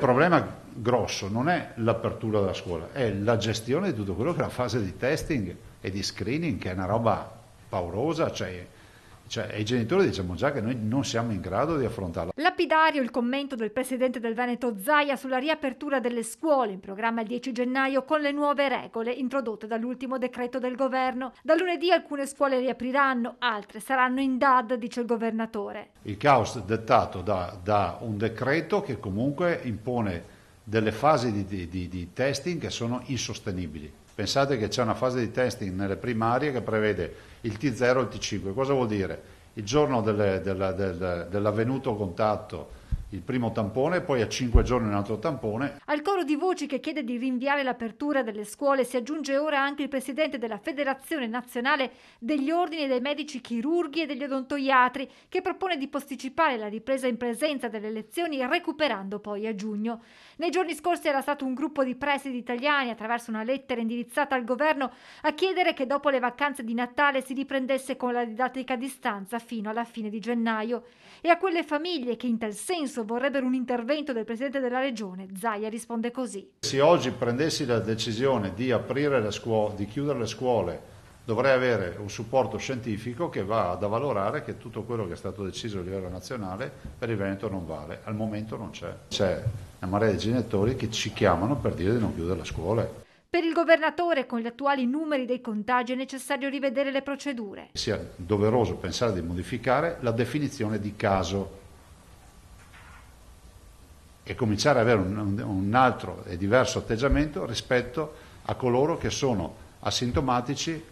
Il problema grosso non è l'apertura della scuola, è la gestione di tutto quello che è la fase di testing e di screening, che è una roba paurosa, cioè cioè, ai genitori diciamo già che noi non siamo in grado di affrontarla. Lapidario il commento del presidente del Veneto Zaia sulla riapertura delle scuole in programma il 10 gennaio con le nuove regole introdotte dall'ultimo decreto del governo. Da lunedì alcune scuole riapriranno, altre saranno in DAD, dice il governatore. Il caos dettato da, da un decreto che comunque impone delle fasi di, di, di, di testing che sono insostenibili. Pensate che c'è una fase di testing nelle primarie che prevede il T0 e il T5. Cosa vuol dire? Il giorno delle, della, del, dell'avvenuto contatto il primo tampone, poi a cinque giorni un altro tampone. Al coro di voci che chiede di rinviare l'apertura delle scuole si aggiunge ora anche il presidente della Federazione Nazionale degli Ordini dei Medici Chirurghi e degli Odontoiatri, che propone di posticipare la ripresa in presenza delle lezioni, recuperando poi a giugno. Nei giorni scorsi era stato un gruppo di presidi italiani, attraverso una lettera indirizzata al governo, a chiedere che dopo le vacanze di Natale si riprendesse con la didattica a distanza fino alla fine di gennaio. E a quelle famiglie che in tal senso senso vorrebbero un intervento del presidente della regione. Zaia risponde così. Se oggi prendessi la decisione di aprire le scuole, di chiudere le scuole, dovrei avere un supporto scientifico che va ad avvalorare che tutto quello che è stato deciso a livello nazionale per il Veneto non vale. Al momento non c'è. C'è una marea di genitori che ci chiamano per dire di non chiudere le scuole. Per il governatore, con gli attuali numeri dei contagi, è necessario rivedere le procedure. Sia doveroso pensare di modificare la definizione di caso e cominciare ad avere un, un altro e diverso atteggiamento rispetto a coloro che sono asintomatici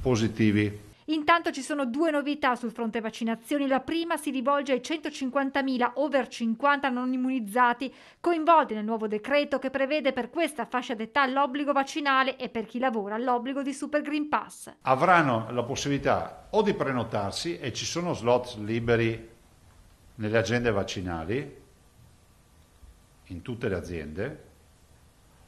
positivi. Intanto ci sono due novità sul fronte vaccinazioni. La prima si rivolge ai 150.000 over 50 non immunizzati coinvolti nel nuovo decreto che prevede per questa fascia d'età l'obbligo vaccinale e per chi lavora l'obbligo di Super Green Pass. Avranno la possibilità o di prenotarsi e ci sono slot liberi nelle agende vaccinali in tutte le aziende,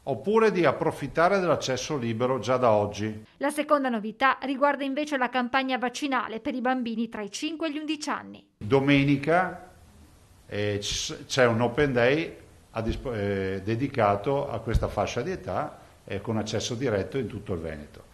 oppure di approfittare dell'accesso libero già da oggi. La seconda novità riguarda invece la campagna vaccinale per i bambini tra i 5 e gli 11 anni. Domenica eh, c'è un open day a, eh, dedicato a questa fascia di età eh, con accesso diretto in tutto il Veneto.